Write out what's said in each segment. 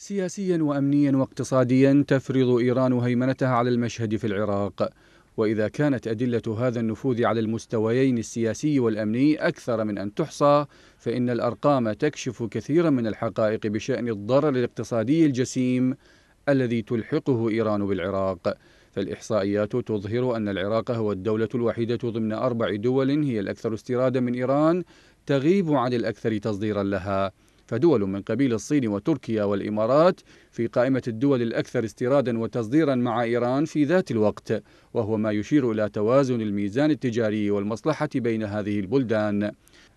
سياسيا وأمنيا واقتصاديا تفرض إيران هيمنتها على المشهد في العراق وإذا كانت أدلة هذا النفوذ على المستويين السياسي والأمني أكثر من أن تحصى فإن الأرقام تكشف كثيرا من الحقائق بشأن الضرر الاقتصادي الجسيم الذي تلحقه إيران بالعراق فالإحصائيات تظهر أن العراق هو الدولة الوحيدة ضمن أربع دول هي الأكثر استيرادا من إيران تغيب عن الأكثر تصديرا لها فدول من قبيل الصين وتركيا والإمارات في قائمة الدول الأكثر استيرادا وتصديرا مع إيران في ذات الوقت وهو ما يشير إلى توازن الميزان التجاري والمصلحة بين هذه البلدان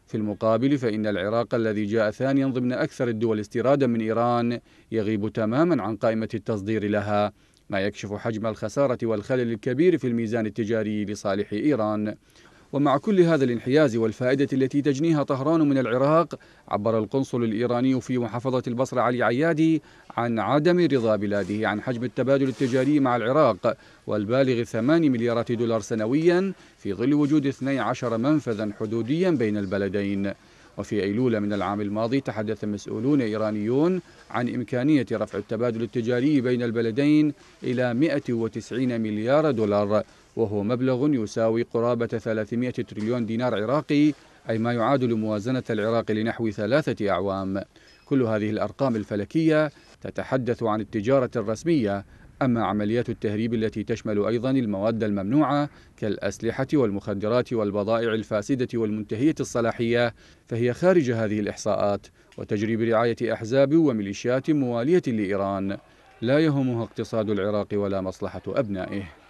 في المقابل فإن العراق الذي جاء ثانيا ضمن أكثر الدول استيرادا من إيران يغيب تماما عن قائمة التصدير لها ما يكشف حجم الخسارة والخلل الكبير في الميزان التجاري لصالح إيران ومع كل هذا الانحياز والفائدة التي تجنيها طهران من العراق عبر القنصل الإيراني في محافظة البصرة علي عيادي عن عدم رضا بلاده عن حجم التبادل التجاري مع العراق والبالغ 8 مليارات دولار سنويا في ظل وجود 12 منفذا حدوديا بين البلدين وفي أيلول من العام الماضي تحدث مسؤولون إيرانيون عن إمكانية رفع التبادل التجاري بين البلدين إلى 190 مليار دولار وهو مبلغ يساوي قرابة 300 تريليون دينار عراقي أي ما يعادل موازنة العراق لنحو ثلاثة أعوام كل هذه الأرقام الفلكية تتحدث عن التجارة الرسمية أما عمليات التهريب التي تشمل أيضا المواد الممنوعة كالأسلحة والمخدرات والبضائع الفاسدة والمنتهية الصلاحية فهي خارج هذه الإحصاءات وتجري برعاية أحزاب وميليشيات موالية لإيران لا يهمها اقتصاد العراق ولا مصلحة أبنائه